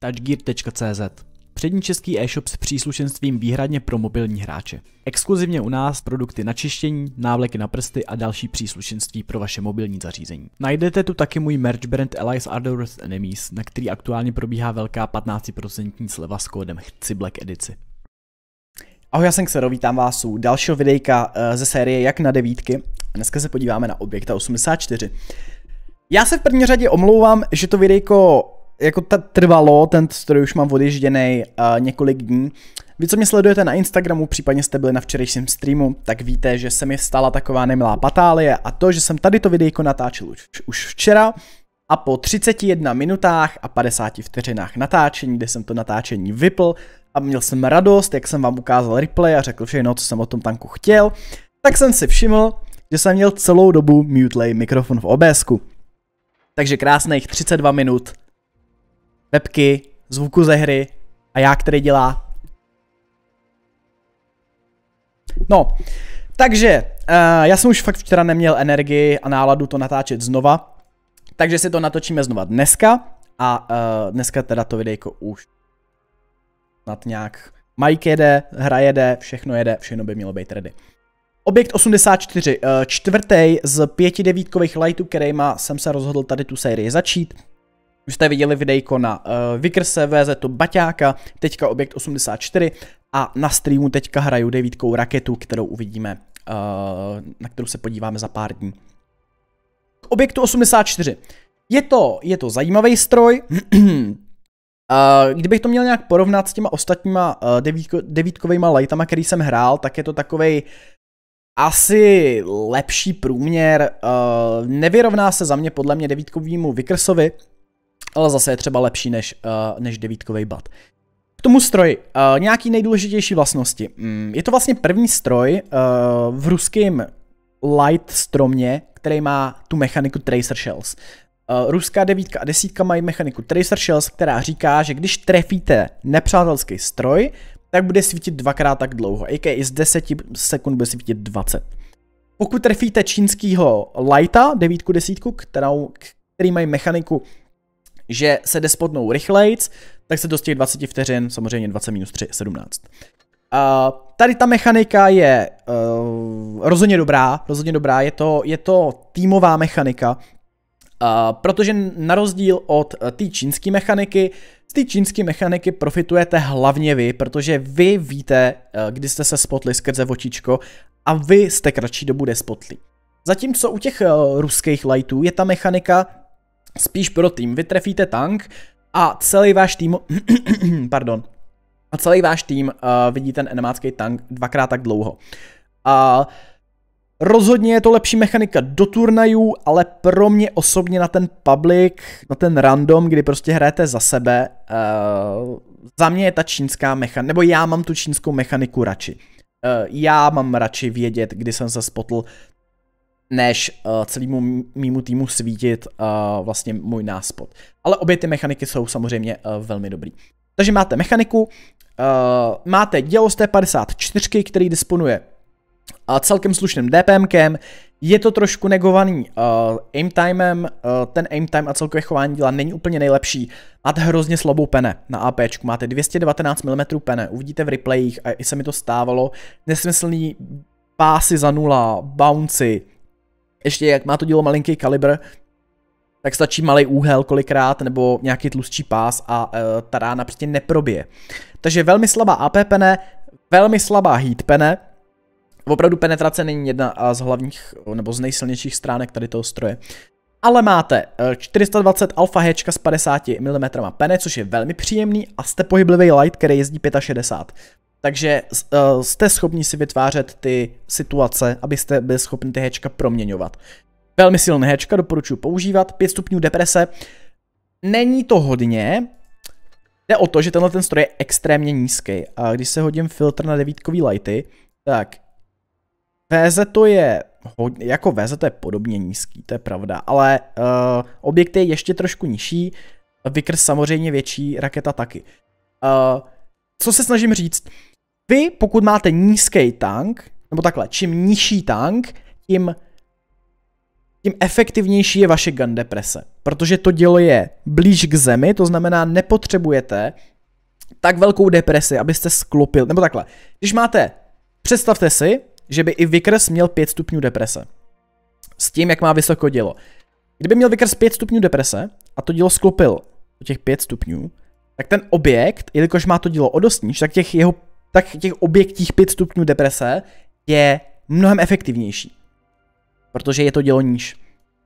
touchgear.cz Přední český e-shop s příslušenstvím výhradně pro mobilní hráče. Exkluzivně u nás produkty na čištění, návleky na prsty a další příslušenství pro vaše mobilní zařízení. Najdete tu taky můj merch brand Allies Ardorous Enemies, na který aktuálně probíhá velká 15% sleva s kódem Chci Black edici. Ahoj, já jsem Xero, vítám vás u dalšího videjka eh, ze série Jak na devítky. Dneska se podíváme na objekta 84. Já se v první řadě omlouvám, že to videjko jako ta trvalo, ten stroj už mám odježděný uh, několik dní. Vy, co mě sledujete na Instagramu, případně jste byli na včerejším streamu, tak víte, že se mi stala taková nemilá patálie a to, že jsem tady to videjko natáčel už, už včera a po 31 minutách a 50 vteřinách natáčení, kde jsem to natáčení vypl a měl jsem radost, jak jsem vám ukázal replay a řekl všechno, co jsem o tom tanku chtěl, tak jsem si všiml, že jsem měl celou dobu mutelay mikrofon v obs Takže krásných 32 minut webky, zvuku ze hry a já, který dělá. No, takže uh, já jsem už fakt včera neměl energii a náladu to natáčet znova, takže si to natočíme znova dneska a uh, dneska teda to videjko už snad nějak Mike jede, hra jede, všechno jede, všechno by mělo být ready. Objekt 84, eh, čtvrtý z pěti devítkových lightů, kterýma jsem se rozhodl tady tu sérii začít. Už jste viděli videjko na uh, eh, Vikrse, VZ to Baťáka, teďka objekt 84 a na streamu teďka hraju devítkou raketu, kterou uvidíme, uh, na kterou se podíváme za pár dní. K objektu 84. Je to, je to zajímavý stroj, Uh, kdybych to měl nějak porovnat s těma ostatníma uh, devítko, devítkovými lightama, který jsem hrál, tak je to takovej asi lepší průměr. Uh, nevyrovná se za mě podle mě devítkovýmu Vikersovi, ale zase je třeba lepší než, uh, než devítkový bat. K tomu stroji, uh, nějaký nejdůležitější vlastnosti. Mm, je to vlastně první stroj uh, v ruském light stromě, který má tu mechaniku Tracer Shells. Uh, ruská devítka a desítka mají mechaniku Tracer Shells, která říká, že když trefíte nepřátelský stroj, tak bude svítit dvakrát tak dlouho, a.k.a. z 10 sekund bude svítit 20. Pokud trefíte čínskýho lighta, devítku, desítku, kterou, který mají mechaniku že se jde spodnou rychlejc, tak se do 20 vteřin, samozřejmě 20 minus 3, 17. Uh, tady ta mechanika je uh, rozhodně dobrá, rozhodně dobrá, je to, je to týmová mechanika, uh, protože na rozdíl od uh, té čínské mechaniky, z té čínské mechaniky profitujete hlavně vy, protože vy víte, uh, kdy jste se spotli skrze očičko a vy jste kratší dobu despotli. Zatímco u těch uh, ruských lightů je ta mechanika spíš pro tým. Vy trefíte tank a celý váš tým, pardon, a celý váš tým uh, vidí ten enemácký tank dvakrát tak dlouho. A uh, Rozhodně je to lepší mechanika do turnajů, ale pro mě osobně na ten public, na ten random, kdy prostě hrajete za sebe, uh, za mě je ta čínská mechanika, nebo já mám tu čínskou mechaniku radši. Uh, já mám radši vědět, kdy jsem se spotl než uh, eh, celému mýmu týmu svítit uh, vlastně můj náspot. Ale obě ty mechaniky jsou samozřejmě uh, velmi dobrý. Takže máte mechaniku, uh, máte dělo z té 54, který disponuje uh, celkem slušným DPMkem, je to trošku negovaný uh, aim timem, uh, ten aim time a celkové chování díla není úplně nejlepší. Máte hrozně slabou pene na AP, máte 219 mm pene, uvidíte v replayích a i se mi to stávalo, nesmyslný pásy za nula, bouncy, ještě jak má to dílo malinký kalibr, tak stačí malý úhel kolikrát nebo nějaký tlustší pás a uh, ta rána prostě neprobije. Takže velmi slabá AP pene, velmi slabá heat pene, opravdu penetrace není jedna z hlavních nebo z nejsilnějších stránek tady toho stroje. Ale máte 420 e, alfa hečka s 50 mm pene, což je velmi příjemný a jste pohyblivý light, který jezdí 65. Takže uh, jste schopni si vytvářet ty situace, abyste byli schopni ty hečka proměňovat. Velmi silné hečka, doporučuji používat. 5 stupňů deprese. Není to hodně. Jde o to, že tenhle ten stroj je extrémně nízký. A když se hodím filtr na devítkový lighty, tak VZ to je hodně, jako VZ to je podobně nízký, to je pravda, ale uh, objekt je ještě trošku nižší, Vikr samozřejmě větší, raketa taky. Uh, co se snažím říct? Vy, pokud máte nízký tank, nebo takhle, čím nižší tank, tím, tím efektivnější je vaše gun deprese. Protože to dělo je blíž k zemi, to znamená, nepotřebujete tak velkou depresi, abyste sklopil, nebo takhle. Když máte, představte si, že by i Vickers měl 5 stupňů deprese. S tím, jak má vysoko dělo. Kdyby měl Vickers 5 stupňů deprese a to dílo sklopil o těch 5 stupňů, tak ten objekt, jelikož má to dílo o dost níž, tak těch, jeho, tak těch objektích 5 stupňů deprese je mnohem efektivnější. Protože je to dílo níž.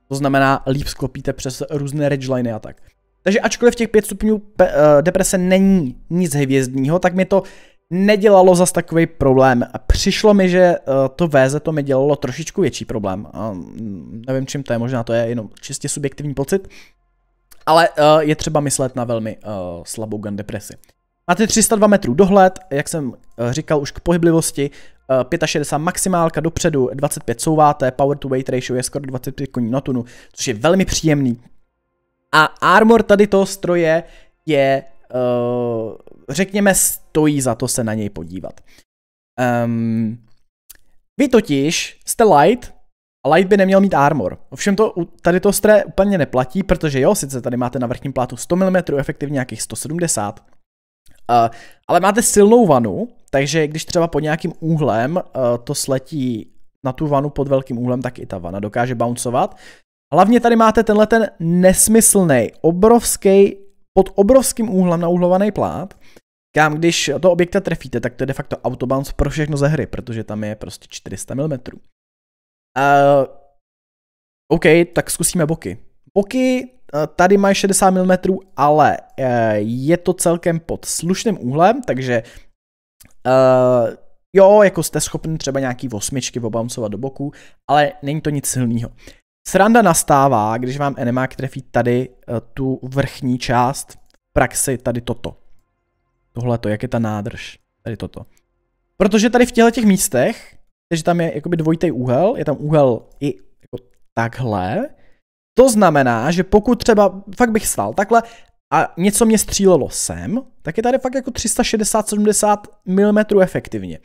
To znamená, líp sklopíte přes různé ridgeliny a tak. Takže ačkoliv těch 5 stupňů eh, deprese není nic hvězdního, tak mi to nedělalo zas takový problém. Přišlo mi, že eh, to VZ to mi dělalo trošičku větší problém. A mm, nevím, čím to je, možná to je jenom čistě subjektivní pocit ale uh, je třeba myslet na velmi uh, slabou gun depresi. Máte 302 metrů dohled, jak jsem uh, říkal už k pohyblivosti, uh, 65 maximálka dopředu, 25 souváte, power to weight ratio je skoro 25 koní na tunu, což je velmi příjemný. A armor tady toho stroje je, uh, řekněme, stojí za to se na něj podívat. Um, vy totiž jste light, Light by neměl mít armor. Ovšem to tady to stré úplně neplatí, protože jo, sice tady máte na vrchním plátu 100 mm, efektivně nějakých 170, Uh, eh, ale máte silnou vanu, takže když třeba pod nějakým úhlem uh, to sletí na tu vanu pod velkým úhlem, tak i ta vana dokáže bouncovat. Hlavně tady máte tenhle ten nesmyslný, obrovský, pod obrovským úhlem nauhlovaný plát, kam když to objekta trefíte, tak to je de facto autobounce pro všechno ze hry, protože tam je prostě 400 mm. Uh, OK, tak zkusíme boky. Boky eh, tady mají 60 mm, ale eh, je to celkem pod slušným úhlem, takže uh, jo, jako jste schopni třeba nějaký osmičky obamcovat do boku, ale není to nic silného. Sranda nastává, když vám enemák trefí tady uh, tu vrchní část, v praxi tady toto. Tohle to, jak je ta nádrž, tady toto. Protože tady v těchto těch místech takže tam je jakoby dvojitý úhel, je tam úhel i jako takhle. To znamená, že pokud třeba fakt bych stál takhle a něco mě střílelo sem, tak je tady fakt jako 360-70 mm efektivně.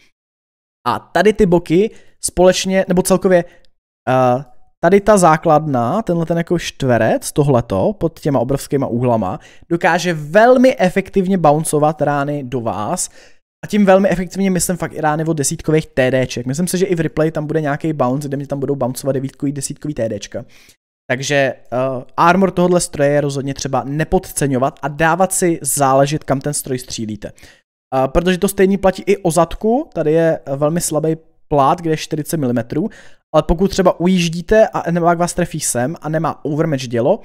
A tady ty boky společně, nebo celkově uh, tady ta základna, tenhle ten jako čtverec, tohleto, pod těma obrovskýma úhlama, dokáže velmi efektivně bouncovat rány do vás, a tím velmi efektivně myslím fakt rány o desítkových TDček. Myslím si, že i v replay tam bude nějaký bounce, kde mě tam budou bouncovat devítkový, desítkový TDčka. Takže uh, armor tohohle stroje je rozhodně třeba nepodceňovat a dávat si záležit, kam ten stroj střílíte. Uh, protože to stejně platí i o zadku, tady je eh, velmi slabý plát, kde je 40 mm, ale pokud třeba ujíždíte a nebo vás trefí sem a nemá overmatch dělo,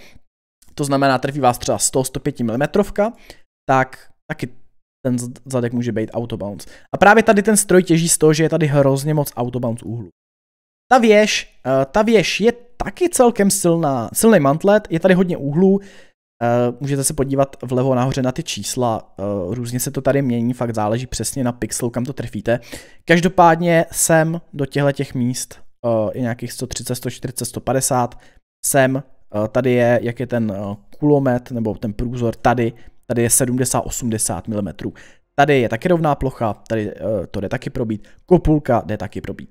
to znamená trefí vás třeba 100-105 mm, tak taky ten zadek může být autobounce. A právě tady ten stroj těží z toho, že je tady hrozně moc autobounce úhlu. Ta věž, eh, ta věž je taky celkem silná, silný mantlet, je tady hodně úhlů, eh, můžete se podívat vlevo nahoře na ty čísla, eh, různě se to tady mění, fakt záleží přesně na pixel, kam to trefíte. Každopádně jsem do těchto těch míst, i nějakých 130, 140, 150, jsem, tady je, jak je ten kulomet nebo ten průzor tady, Tady je 70-80 mm. Tady je taky rovná plocha, tady uh, to jde taky probít, kopulka jde taky probít.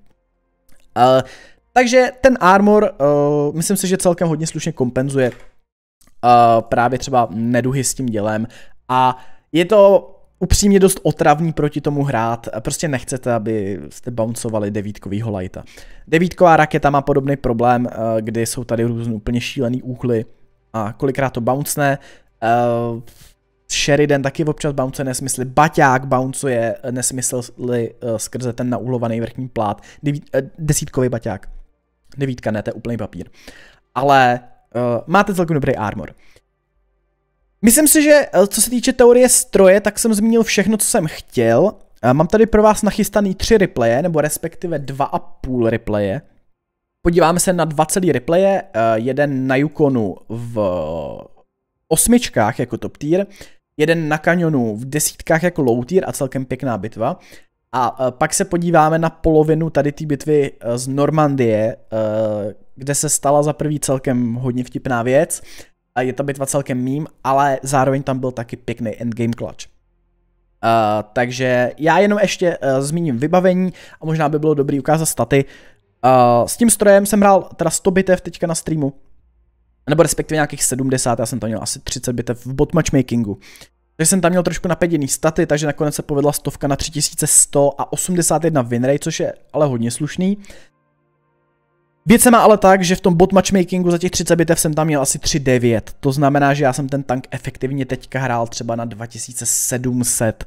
Uh, takže ten armor, uh, myslím si, že celkem hodně slušně kompenzuje uh, právě třeba neduhy s tím dělem a je to upřímně dost otravný proti tomu hrát, prostě nechcete, aby jste bouncovali devítkovýho lighta. Devítková raketa má podobný problém, uh, kdy jsou tady různé úplně šílený úhly a kolikrát to bouncne, uh, Sheridan taky občas bounce nesmysly, Baťák bouncuje eh, nesmysly uh, skrze ten naulovaný vrchní plát, Deví, uh, eh, desítkový Baťák. Devítka, ne, to je úplný papír. Ale uh, máte celkem dobrý armor. Myslím si, že co se týče teorie stroje, tak jsem zmínil všechno, co jsem chtěl. Mám tady pro vás nachystaný tři replaye, nebo respektive dva a půl replaye. Podíváme se na dva celý replaye, jeden na Yukonu v osmičkách jako top tier, jeden na kanionu v desítkách jako low tier a celkem pěkná bitva. A e, pak se podíváme na polovinu tady té bitvy e, z Normandie, e, kde se stala za prvý celkem hodně vtipná věc. A je ta bitva celkem mím, ale zároveň tam byl taky pěkný endgame clutch. Uh, takže já jenom ještě uh, zmíním vybavení a možná by bylo dobrý ukázat staty. Uh, s tím strojem jsem hrál teda 100 bitev teďka na streamu, nebo respektive nějakých 70, já jsem tam měl asi 30 bitev v bot matchmakingu. Takže jsem tam měl trošku napěděný staty, takže nakonec se povedla stovka na 3100 a 81 winrate, což je ale hodně slušný. Věc se má ale tak, že v tom bot matchmakingu za těch 30 bitev jsem tam měl asi 3.9, to znamená, že já jsem ten tank efektivně teďka hrál třeba na 2700.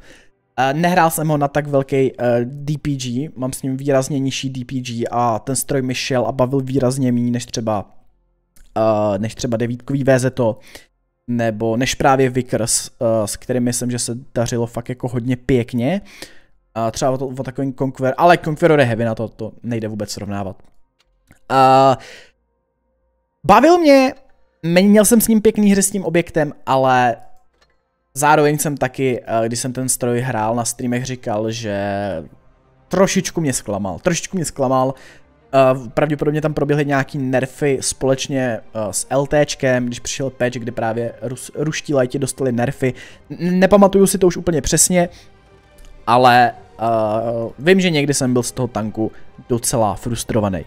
Eh, nehrál jsem ho na tak velký eh, DPG, mám s ním výrazně nižší DPG a ten stroj mi šel a bavil výrazně méně než třeba Eh, než třeba devítkový VZO, nebo než právě Vickers, eh, s kterým myslím, že se dařilo fakt jako hodně pěkně. A třeba o, o takovým Conqueror, ale Conqueror je heavy, na to, to nejde vůbec srovnávat. A bavil mě, měl jsem s ním pěkný hry s tím objektem, ale zároveň jsem taky, eh, když jsem ten stroj hrál na streamech, říkal, že trošičku mě zklamal, trošičku mě zklamal, Uh, pravděpodobně tam proběhly nějaký nerfy společně uh, s LTčkem, když přišel patch, kdy právě rus, ruští lajti dostali nerfy. N nepamatuju si to už úplně přesně, ale uh, vím, že někdy jsem byl z toho tanku docela frustrovaný.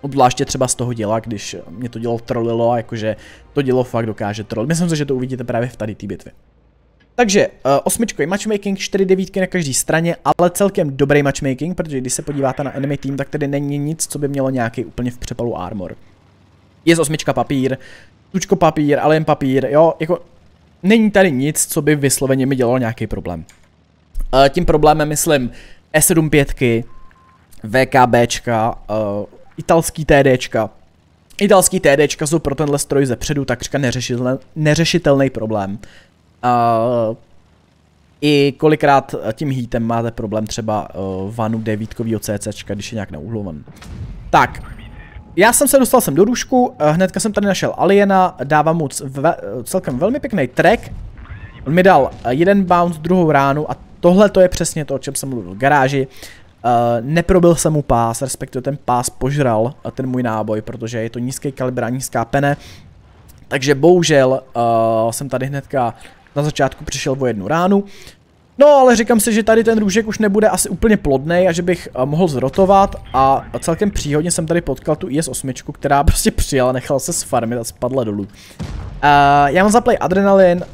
Obzvláště třeba z toho děla, když mě to dělo trolilo a jakože to dělo fakt dokáže troll. Myslím si, že to uvidíte právě v tady té bitvě. Takže uh, osmičkový matchmaking, čtyři devítky na každé straně, ale celkem dobrý matchmaking, protože když se podíváte na enemy team, tak tady není nic, co by mělo nějaký úplně v přepalu armor. Je z osmička papír, tučko papír, ale jen papír, jo, jako není tady nic, co by vysloveně mi dělalo nějaký problém. Uh, tím problémem myslím E75, VKBčka, uh, eh, italský TDčka. Italský TDčka jsou pro tenhle stroj zepředu takřka neřešitelný, neřešitelný problém. Uh, I kolikrát tím hítem máte problém třeba uh, vanu devítkovýho CCčka, když je nějak neuhlovan. Tak, já jsem se dostal sem do růžku, eh, hnedka jsem tady našel Aliena, dávám mu celkem velmi pěkný track. On mi dal eh, jeden bounce, druhou ránu a tohle to je přesně to, o čem jsem mluvil v garáži. Uh, neprobil jsem mu pás, respektive ten pás požral ten můj náboj, protože je to nízký kalibr a nízká pene. Takže bohužel uh, jsem tady hnedka na začátku přišel o jednu ránu. No ale říkám si, že tady ten růžek už nebude asi úplně plodný a že bych eh, mohl zrotovat a celkem příhodně jsem tady potkal tu IS-8, která prostě přijela, nechala se sfarmit a spadla dolů. Uh, já mám zaplay adrenalin,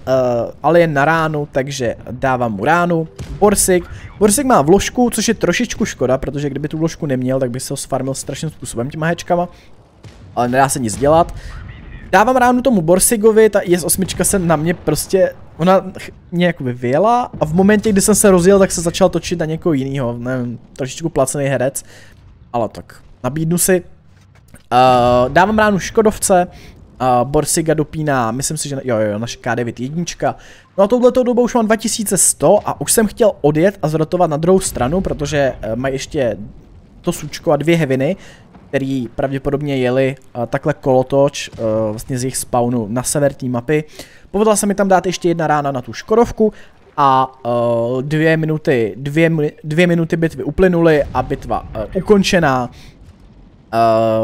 uh, jen na ránu, takže dávám mu ránu. Borsik. Borsik má vložku, což je trošičku škoda, protože kdyby tu vložku neměl, tak by se ho sfarmil strašným způsobem těma hečkama. Ale nedá se nic dělat. Dávám ránu tomu Borsigovi, ta IS-8 se na mě prostě Ona mě jakoby vyjela a v momentě, kdy jsem se rozjel, tak se začal točit na někoho jiného, nevím, trošičku placený herec. Ale tak, nabídnu si. Uh, dávám ránu Škodovce, uh, Borsiga dopíná, myslím si, že na, jo, jo, naše K9 jednička. No a touhletou dobou už mám 2100 a už jsem chtěl odjet a zrotovat na druhou stranu, protože uh, mají ještě to sučko a dvě heviny, který pravděpodobně jeli eh, takhle kolotoč eh, vlastně z jejich spawnu na severní mapy. Povedla se mi tam dát ještě jedna rána na tu Škodovku a uh, dvě minuty, dvě, dvě minuty bitvy uplynuly a bitva uh, ukončená.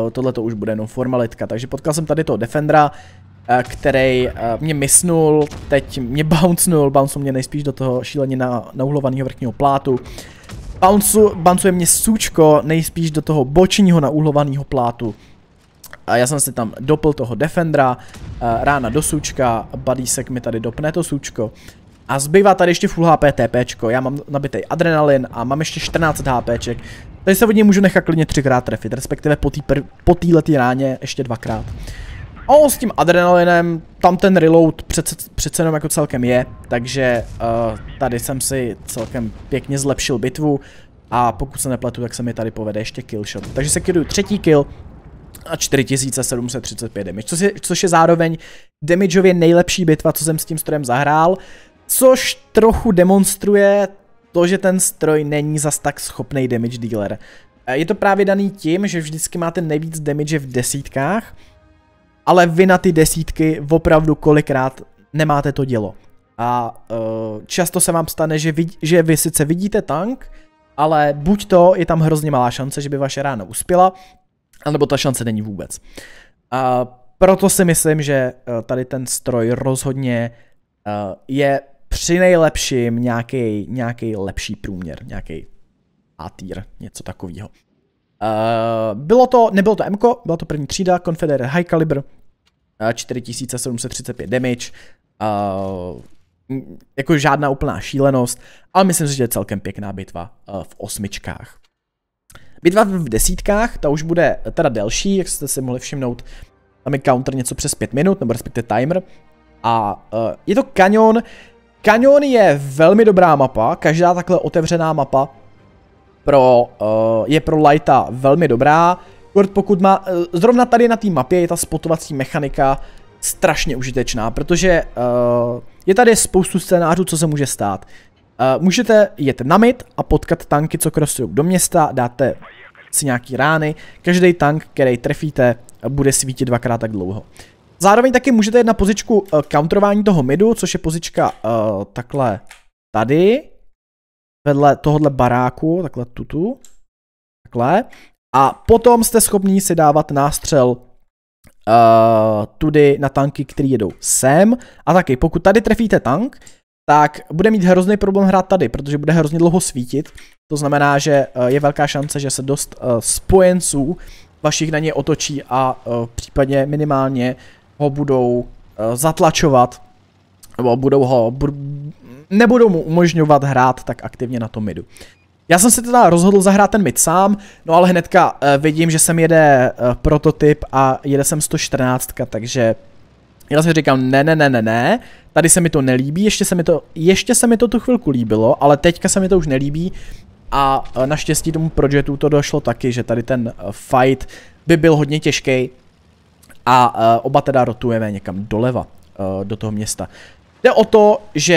Uh, Tohle to už bude jenom formalitka, takže potkal jsem tady toho Defendera, uh, který uh, mě misnul, teď mě bouncnul, bouncnul mě nejspíš do toho šíleně na, nauhlovaného vrchního plátu bouncu, bouncuje mě sučko nejspíš do toho bočního nauhlovaného plátu. A já jsem si tam dopl toho defendra, eh, rána do sučka, badísek mi tady dopne to sučko. A zbývá tady ještě full HP TPčko, já mám nabitý adrenalin a mám ještě 14 HPček. Tady se od něj můžu nechat klidně třikrát trefit, respektive po této ráně ještě dvakrát. A on s tím adrenalinem, tam ten reload přece, přece jenom jako celkem je, takže uh, tady jsem si celkem pěkně zlepšil bitvu a pokud se nepletu, tak se mi tady povede ještě killshot. Takže se killuju třetí kill a 4735 damage, což je, což je zároveň damageově nejlepší bitva, co jsem s tím strojem zahrál, což trochu demonstruje to, že ten stroj není zas tak schopný damage dealer. Eh, je to právě daný tím, že vždycky máte nejvíc damage v desítkách, ale vy na ty desítky opravdu kolikrát nemáte to dělo. A e, často se vám stane, že vy, že vy sice vidíte tank, ale buď to je tam hrozně malá šance, že by vaše rána uspěla, anebo ta šance není vůbec. A proto si myslím, že e, tady ten stroj rozhodně e, je při nejlepším nějaký, nějaký lepší průměr, nějaký A něco takového. Eh, bylo to, nebylo to MK, byla to první třída, Confederate High Caliber, 4735 eh, damage, eh, jako žádná úplná šílenost, ale myslím si, že je celkem pěkná bitva v osmičkách. Bitva v desítkách, ta už bude teda delší, jak jste si mohli všimnout, tam je counter něco přes 5 minut, nebo respektive timer. A je to kanion. Kanion je velmi dobrá mapa, každá takhle otevřená mapa pro, uh, je pro Lighta velmi dobrá. Kurt pokud má, uh, zrovna tady na té mapě je ta spotovací mechanika strašně užitečná, protože uh, je tady spoustu scénářů, co se může stát. Uh, můžete jet na mid a potkat tanky, co krosují do města, dáte si nějaký rány, každý tank, který trefíte, bude svítit dvakrát tak dlouho. Zároveň taky můžete jít na pozičku uh, counterování toho midu, což je pozička uh, takhle tady vedle tohohle baráku, takhle tutu, takhle. A potom jste schopni si dávat nástřel uh, tudy na tanky, které jedou sem. A taky, pokud tady trefíte tank, tak bude mít hrozný problém hrát tady, protože bude hrozně dlouho svítit. To znamená, že eh, je velká šance, že se dost uh, spojenců vašich na ně otočí a uh, případně minimálně ho budou uh, zatlačovat, nebo budou ho, nebudou mu umožňovat hrát tak aktivně na tom midu. Já jsem se teda rozhodl zahrát ten mid sám, no ale hnedka uh, vidím, že sem jede uh, prototyp a jede sem 114, takže já si říkám, ne, ne, ne, ne, ne, tady se mi to nelíbí, ještě se mi to, ještě se mi to tu chvilku líbilo, ale teďka se mi to už nelíbí a uh, naštěstí tomu projektu to došlo taky, že tady ten uh, fight by byl hodně těžký a uh, oba teda rotujeme někam doleva do toho města. Jde o to, že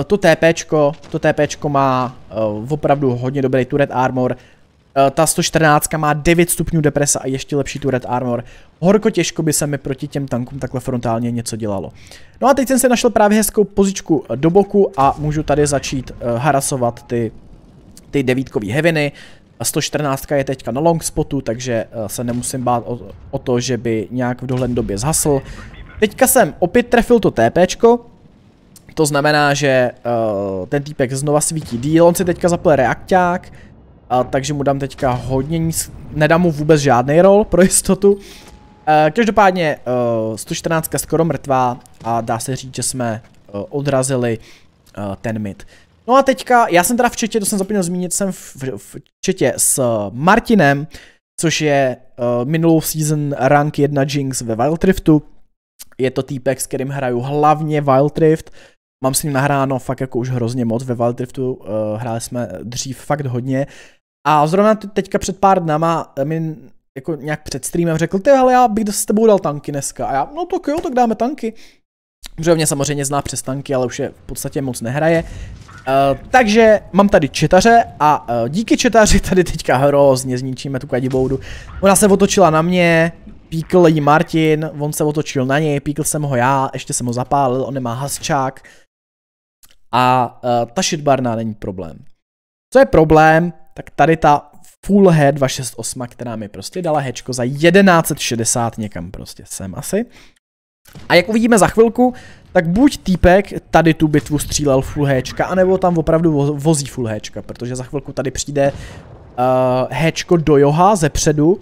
eh, to TPčko, to TPčko má uh, opravdu hodně dobrý turret armor. Uh, ta 114 má 9 stupňů depresa a ještě lepší turret armor. Horko těžko by se mi proti těm tankům takhle frontálně něco dělalo. No a teď jsem se našel právě hezkou pozičku do boku a můžu tady začít uh, harasovat ty, ty devítkový heviny. 114 je teďka na long spotu, takže se nemusím bát o, o to, že by nějak v dohledné době zhasl. Teďka jsem opět trefil to TPčko, to znamená, že uh, ten týpek znova svítí díl, on si teďka zapl reakťák, uh, takže mu dám teďka hodně nic, Nedám mu vůbec žádný rol, pro jistotu. Uh, každopádně uh, eh, 114 skoro mrtvá a dá se říct, že jsme uh, odrazili uh, ten mit. No a teďka, já jsem teda v četě, to jsem zapomněl zmínit, jsem v, v četě s Martinem, což je uh, minulou season rank 1 Jinx ve Wild Riftu. Je to týpek, s kterým hraju hlavně Wild Rift. Mám s ním nahráno fakt jako už hrozně moc, ve Driftu, uh, eh, hráli jsme dřív fakt hodně. A zrovna teďka před pár dnama eh, mi jako nějak před streamem řekl, ty ale já bych s tebou dal tanky dneska. A já, no tak jo, tak dáme tanky. Protože mě samozřejmě zná přes tanky, ale už je v podstatě moc nehraje. Uh, takže mám tady četaře a uh, díky četaři tady teďka hrozně zničíme tu kadiboudu. Ona se otočila na mě, píkl jí Martin, on se otočil na něj, píkl jsem ho já, ještě jsem ho zapálil, on nemá hasčák a uh, ta shitbarna není problém. Co je problém, tak tady ta Full Head 268, která mi prostě dala hečko za 1160 někam prostě sem asi. A jak uvidíme za chvilku, tak buď týpek tady tu bitvu střílel full hečka, anebo tam opravdu vo vozí full hečka, protože za chvilku tady přijde uh, hečko do Joha ze předu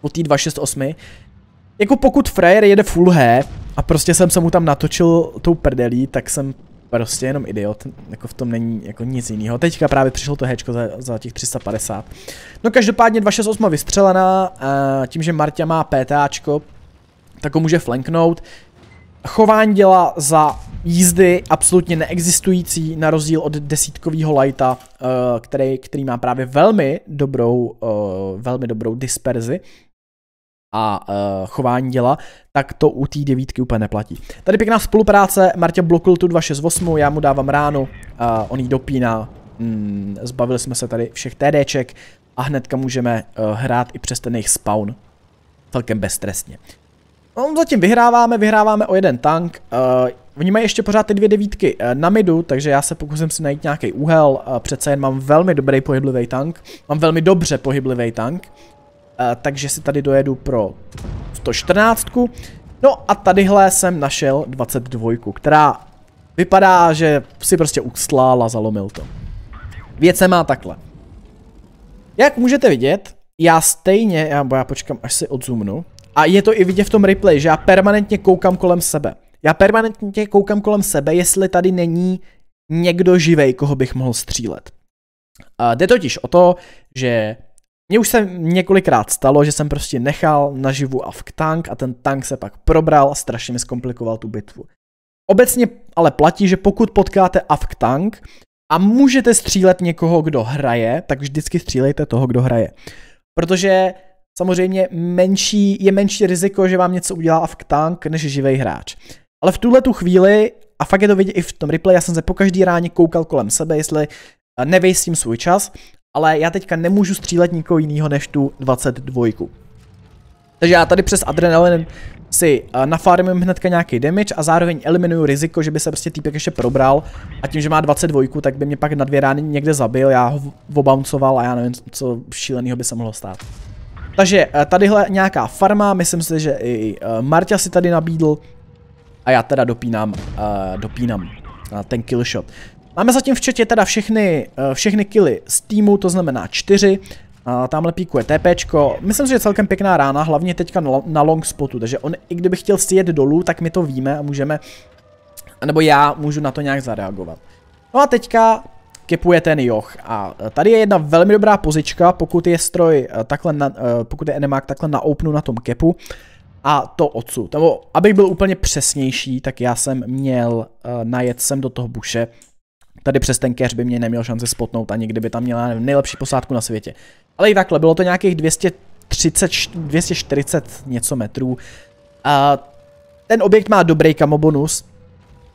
od té 268. Jako pokud frajer jede full he a prostě jsem se mu tam natočil tou prdelí, tak jsem prostě jenom idiot, jako v tom není jako nic jiného. Teďka právě přišlo to hečko za, za těch 350. No každopádně 268 vystřelená, a tím, že Marta má PTAčko, tak ho může flanknout. Chování dělá za jízdy absolutně neexistující, na rozdíl od desítkového lighta, eh, který, který má právě velmi dobrou, eh, velmi dobrou disperzi, a uh, chování děla, tak to u té devítky úplně neplatí. Tady pěkná spolupráce, Martě blokl tu 268, já mu dávám ránu, uh, on jí dopíná, mm, zbavili jsme se tady všech TDček a hnedka můžeme uh, hrát i přes ten jejich spawn, celkem beztrestně. No, zatím vyhráváme, vyhráváme o jeden tank, uh, Oni mají ještě pořád ty dvě devítky na midu, takže já se pokusím si najít nějaký úhel. Přece jen mám velmi dobrý pohyblivý tank. Mám velmi dobře pohyblivý tank. Eh, takže si tady dojedu pro 114. No a tadyhle jsem našel 22, která vypadá, že si prostě uslál a zalomil to. Věc se má takhle. Jak můžete vidět, já stejně, já, já počkám, až si odzumnu. A je to i vidět v tom replay, že já permanentně koukám kolem sebe. Já permanentně koukám kolem sebe, jestli tady není někdo živej, koho bych mohl střílet. A eh, jde totiž o to, že mně už se několikrát stalo, že jsem prostě nechal naživu Avk tank a ten tank se pak probral a strašně mi zkomplikoval tu bitvu. Obecně ale platí, že pokud potkáte Avk tank a můžete střílet někoho, kdo hraje, tak vždycky střílejte toho, kdo hraje. Protože samozřejmě menší, je menší riziko, že vám něco udělá Avk tank, než živý hráč. Ale v tuhle tu chvíli, a fakt je to vidět i v tom replay, já jsem se po každý ráně koukal kolem sebe, jestli nevej s tím svůj čas ale já teďka nemůžu střílet nikoho jiného než tu 22. Takže já tady přes adrenalin si eh, nafarmím hnedka nějaký damage a zároveň eliminuju riziko, že by se prostě týpek ještě probral a tím, že má 22, tak by mě pak na dvě rány někde zabil, já ho obouncoval a já nevím, co šíleného by se mohlo stát. Takže eh, tadyhle nějaká farma, myslím si, že i eh, Marta si tady nabídl a já teda dopínám, dopínám ten killshot. Máme zatím v četě teda všechny, eh, všechny killy z týmu, to znamená čtyři. Tamhle píkuje TPčko. Myslím si, že celkem pěkná rána, hlavně teďka na long spotu, takže on i kdyby chtěl sjet dolů, tak my to víme a můžeme, nebo já můžu na to nějak zareagovat. No a teďka kepuje ten joch a eh, tady je jedna velmi dobrá pozička, pokud je stroj eh, takhle, na, pokud je enemák takhle na openu na tom kepu a to odsud. Nebo abych byl úplně přesnější, tak já jsem měl najet sem do toho buše tady přes ten keř by mě neměl šance spotnout a kdyby by tam měla nevím, nejlepší posádku na světě. Ale i takhle, bylo to nějakých 230, 240 něco metrů. A ten objekt má dobrý kamo bonus.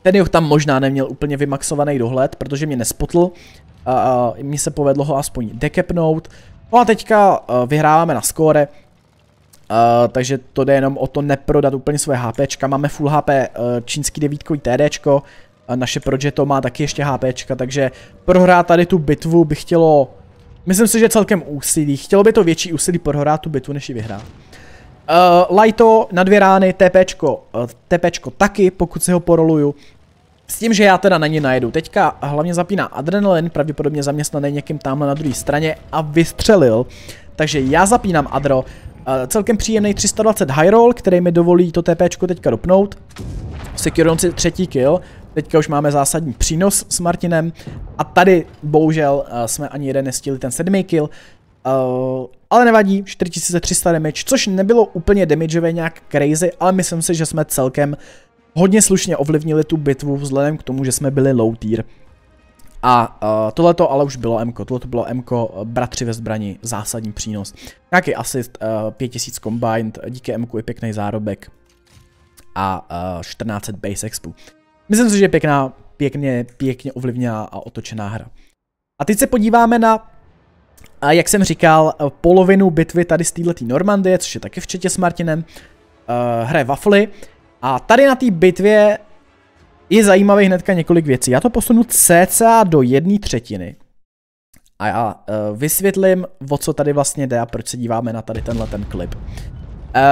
Ten jo tam možná neměl úplně vymaxovaný dohled, protože mě nespotl. A, a mně se povedlo ho aspoň dekepnout. No a teďka e, vyhráváme na skóre. Uh, takže to jde jenom o to neprodat úplně svoje HPčka. Máme full HP uh, e, čínský devítkový TDčko, naše to má taky ještě HPčka, takže prohrát tady tu bitvu by chtělo, myslím si, že celkem úsilí. Chtělo by to větší úsilí prohrát tu bitvu, než ji vyhrát. Uh, eh, Lighto na dvě rány, TPčko, uh, eh, TPčko taky, pokud si ho poroluju. S tím, že já teda na ně najedu. Teďka hlavně zapíná adrenalin, pravděpodobně zaměstnaný někým tamhle na druhé straně a vystřelil. Takže já zapínám adro. Uh, celkem příjemný 320 high roll, který mi dovolí to TPčko teďka dopnout. Securonci si třetí kill. Teďka už máme zásadní přínos s Martinem a tady bohužel uh, jsme ani jeden nestihli ten sedmý kill. Uh, ale nevadí, 4300 damage, což nebylo úplně damageové nějak crazy, ale myslím si, že jsme celkem hodně slušně ovlivnili tu bitvu vzhledem k tomu, že jsme byli low tier. A uh, tohleto ale už bylo MK, tohleto bylo MK bratři ve zbrani, zásadní přínos. Nějaký assist, uh, 5000 combined, díky MK i pěkný zárobek a uh, 1400 base expu. Myslím si, že je pěkná, pěkně, pěkně ovlivněná a otočená hra. A teď se podíváme na jak jsem říkal, polovinu bitvy tady z této Normandie, což je taky v četě s Martinem, eh, hraje Waffly. A tady na té bitvě je zajímavé hnedka několik věcí. Já to posunu cca do jedné třetiny. A já eh, vysvětlím, o co tady vlastně jde a proč se díváme na tady tenhle ten klip. Eh,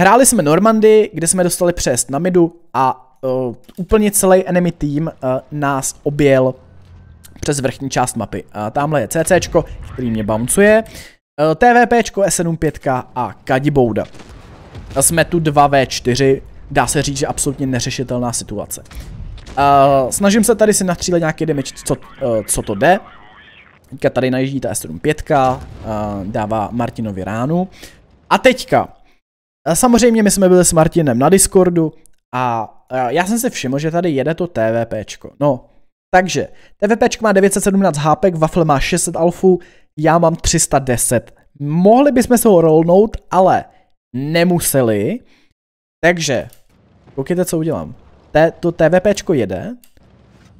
hráli jsme Normandy, kde jsme dostali přes na midu a uh, úplně celý enemy tým uh, nás objel přes vrchní část mapy. Uh, tamhle je CCčko, který mě bouncuje, uh, TVPčko, s 75 a Kadibouda. Jsme tu 2v4, dá se říct, že absolutně neřešitelná situace. Uh, snažím se tady si natřílet nějaký damage, co, uh, co to jde. Teďka tady najíždí ta S75, uh, dává Martinovi ránu. A teďka, uh, samozřejmě my jsme byli s Martinem na Discordu a já jsem si všiml, že tady jede to TVPčko. No, takže TVPčko má 917 HP, Waffle má 600 alfů, já mám 310. Mohli bychom se ho rollnout, ale nemuseli. Takže, koukejte, co udělám. T to TVPčko jede.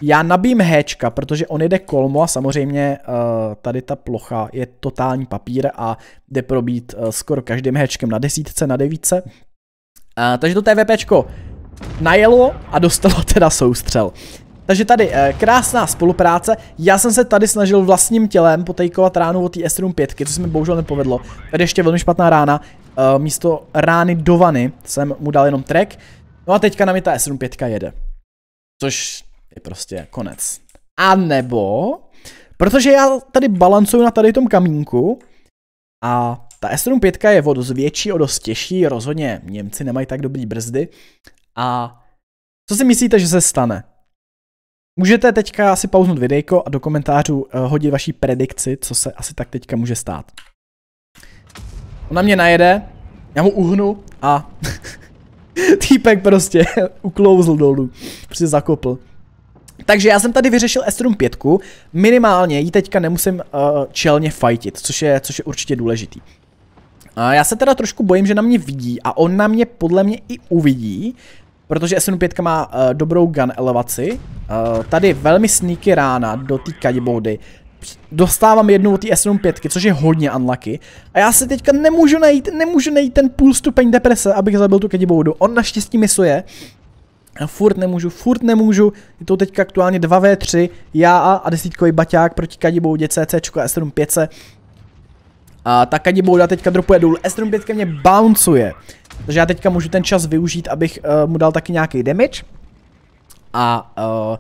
Já nabím Hčka, protože on jede kolmo a samozřejmě uh, tady ta plocha je totální papír a jde probít uh, skoro každým Hčkem na desítce, na devítce. Uh, takže to TVPčko najelo a dostalo teda soustřel. Takže tady e, krásná spolupráce. Já jsem se tady snažil vlastním tělem potejkovat ránu od té s 5, co se mi bohužel nepovedlo. Tady ještě velmi špatná rána. E, místo rány do vany jsem mu dal jenom trek. No a teďka na mě ta s 5 jede. Což je prostě konec. A nebo, protože já tady balancuju na tady tom kamínku a ta s 5 je o dost větší, o dost těžší, rozhodně Němci nemají tak dobrý brzdy a co si myslíte, že se stane? Můžete teďka asi pauznout videjko a do komentářů eh, hodit vaší predikci, co se asi tak teďka může stát. Ona mě najede, já mu uhnu a týpek prostě uklouzl dolů, prostě zakopl. Takže já jsem tady vyřešil Estrum 5, minimálně ji teďka nemusím uh, čelně fightit, což je, což je určitě důležitý. Uh, já se teda trošku bojím, že na mě vidí a on na mě podle mě i uvidí, protože SN5 má uh, dobrou gun elevaci. Uh, tady velmi sneaky rána do té kadiboudy. Dostávám jednu od té SN5, což je hodně unlucky. A já se teďka nemůžu najít, nemůžu najít ten půl stupeň deprese, abych zabil tu kadiboudu. On naštěstí misuje. A furt nemůžu, furt nemůžu. Je to teďka aktuálně 2v3, já a desítkový baťák proti kadiboudě CC a s 5 a ta Kadibouda teďka dropuje dolů, Estrum pětka mě bouncuje. Takže já teďka můžu ten čas využít, abych uh, mu dal taky nějaký damage. A uh, eh,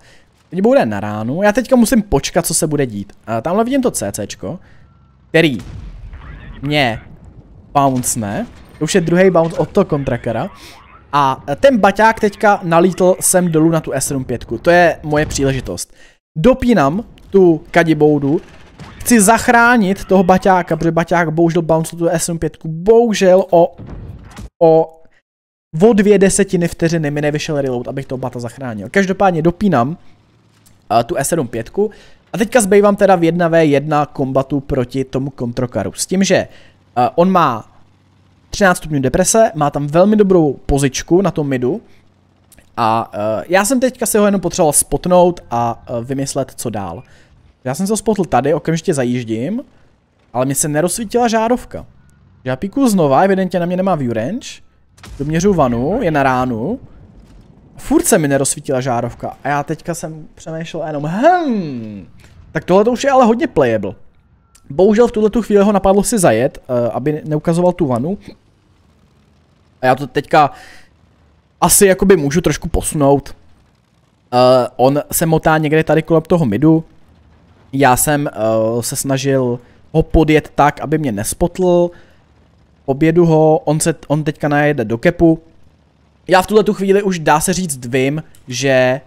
teď bude na ránu. Já teďka musím počkat, co se bude dít. Uh, tamhle vidím to CC, který mě bouncne. To už je druhý bounce od toho kontrakera. A ten baťák teďka nalítl sem dolů na tu S75. To je moje příležitost. Dopínám tu kadiboudu, chci zachránit toho baťáka, protože baťák bohužel bounce tu SM5, bohužel o, o, o dvě desetiny vteřiny mi nevyšel reload, abych toho bata zachránil. Každopádně dopínám uh, tu e 5 a teďka zbývám teda v 1v1 kombatu proti tomu kontrokaru. S tím, že uh, on má 13 stupňů deprese, má tam velmi dobrou pozičku na tom midu, a uh, já jsem teďka si ho jenom potřeboval spotnout a uh, vymyslet, co dál. Já jsem se spotl tady, okamžitě zajíždím, ale mě se nerozsvítila žárovka. Já píku znova, evidentně na mě nemá view range. Doměřu vanu, je na ránu. Furt se mi nerozsvítila žárovka a já teďka jsem přemýšlel jenom, hm, tak tohle to už je ale hodně playable. Bohužel v tuhle tu chvíli ho napadlo si zajet, eh, aby neukazoval tu vanu. A já to teďka asi jakoby můžu trošku posunout. Uh, on se motá někde tady kolem toho midu, já jsem uh, se snažil ho podjet tak, aby mě nespotl, obědu ho, on, se, on teďka najede do kepu. Já v tuhle tu chvíli už dá se říct vím, že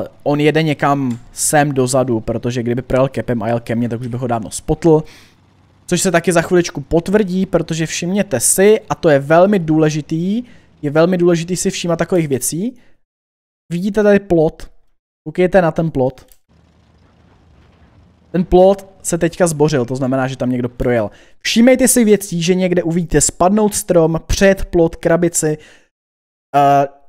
uh, on jede někam sem dozadu, protože kdyby projel kepem a jel ke mně, tak už by ho dávno spotl. Což se taky za chviličku potvrdí, protože všimněte si, a to je velmi důležitý, je velmi důležitý si všímat takových věcí. Vidíte tady plot, koukejte na ten plot. Ten plot se teďka zbořil, to znamená, že tam někdo projel. Všímejte si věcí, že někde uvidíte spadnout strom, před plot, krabici.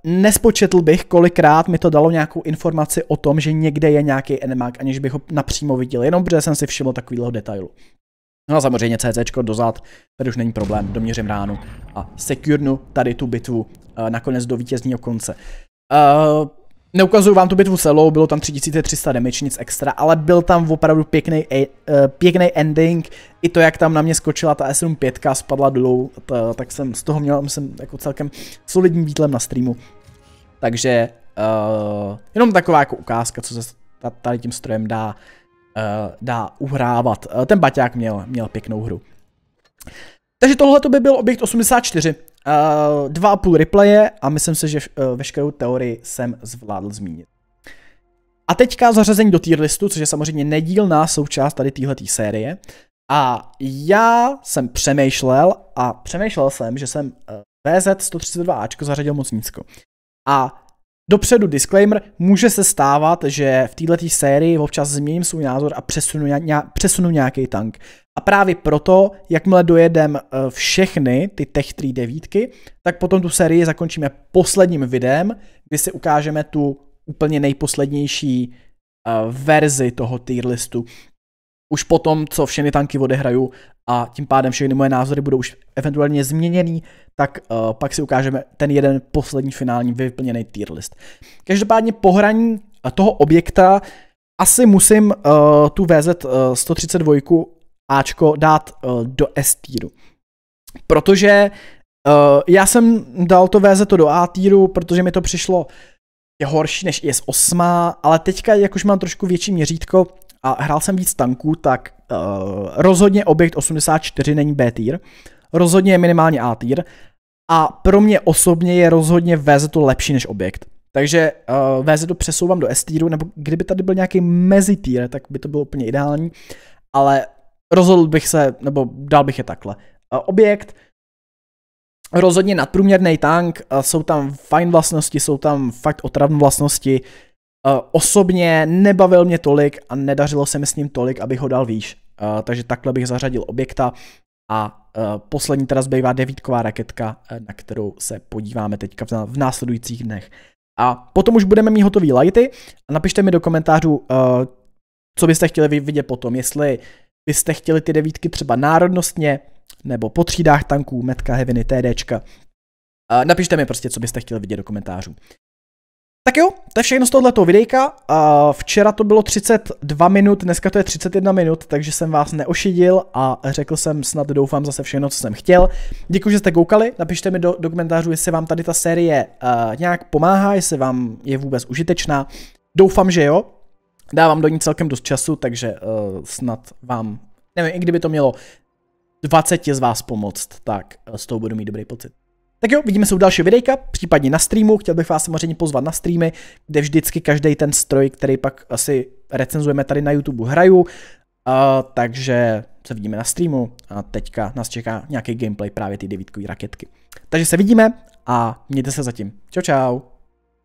Uh, nespočetl bych, kolikrát mi to dalo nějakou informaci o tom, že někde je nějaký enemák, aniž bych ho napřímo viděl, jenom protože jsem si všiml takového detailu. No a samozřejmě CC dozad, tady už není problém, doměřím ránu a sekurnu tady tu bitvu uh, nakonec do vítězního konce. Uh, Neukazuju vám tu bitvu celou, bylo tam 3300 damage, nic extra, ale byl tam opravdu pěkný, e, e, pěkný ending. I to, jak tam na mě skočila ta S75, spadla dolů, tak jsem z toho měl jsem jako celkem solidní výtlem na streamu. Takže uh, jenom taková jako ukázka, co se tady tím strojem dá, uh, dá uhrávat. Uh, ten baťák měl, měl pěknou hru. Takže tohle to by byl objekt 84. Uh, dva a půl replaye a myslím si, že uh, veškerou teorii jsem zvládl zmínit. A teďka zařazení do tier listu, což je samozřejmě nedílná součást tady téhleté série. A já jsem přemýšlel a přemýšlel jsem, že jsem eh, VZ132Ačko zařadil moc nízko. A dopředu disclaimer, může se stávat, že v této sérii občas změním svůj názor a přesunu, ně, přesunu nějaký tank. A právě proto, jakmile dojedem eh, všechny ty Tech 3 devítky, tak potom tu sérii zakončíme posledním videem, kdy si ukážeme tu úplně nejposlednější eh, verzi toho tier listu. Už potom, co všechny tanky odehraju a tím pádem všechny moje názory budou už eventuálně změněný, tak uh, pak si ukážeme ten jeden poslední finální vyplněný tier list. Každopádně pohraní toho objekta asi musím uh, tu VZ uh, 132 Ačko dát uh, do S týru. Protože uh, já jsem dal to VZ to do A týru, protože mi to přišlo je horší než IS-8, ale teďka, jak už mám trošku větší měřítko a hrál jsem víc tanků, tak uh, rozhodně objekt 84 není B týr, rozhodně je minimálně A týr a pro mě osobně je rozhodně VZ to lepší než objekt. Takže uh, VZ to přesouvám do S týru, nebo kdyby tady byl nějaký mezi týr, tak by to bylo úplně ideální, ale Rozhodl bych se, nebo dal bych je takhle. Eh, objekt, rozhodně nadprůměrný tank, eh, jsou tam fajn vlastnosti, jsou tam fakt otravné vlastnosti. Eh, osobně nebavil mě tolik a nedařilo se mi s ním tolik, abych ho dal výš. Takže takhle bych zařadil objekta a poslední teda zbývá devítková raketka, na kterou se podíváme teďka v následujících dnech. A potom už budeme mít hotový lighty a napište mi do komentářů, co byste chtěli vidět potom, jestli byste chtěli ty devítky třeba národnostně, nebo po třídách tanků, metka, heviny, TDčka. Napište mi prostě, co byste chtěli vidět do komentářů. Tak jo, to je všechno z tohoto videjka. Včera to bylo 32 minut, dneska to je 31 minut, takže jsem vás neošidil a řekl jsem snad doufám zase všechno, co jsem chtěl. Děkuji, že jste koukali, napište mi do, do komentářů, jestli vám tady ta série uh, nějak pomáhá, jestli vám je vůbec užitečná. Doufám, že jo, Dávám do ní celkem dost času, takže uh, snad vám, nevím, i kdyby to mělo 20 z vás pomoct, tak s eh, tou budu mít dobrý pocit. Tak jo, vidíme se u dalšího videjka, případně na streamu. Chtěl bych vás samozřejmě pozvat na streamy, kde vždycky každý ten stroj, který pak asi recenzujeme tady na YouTube, hraju. Uh, takže se vidíme na streamu a teďka nás čeká nějaký gameplay právě ty devítkové raketky. Takže se vidíme a mějte se zatím. Čau čau.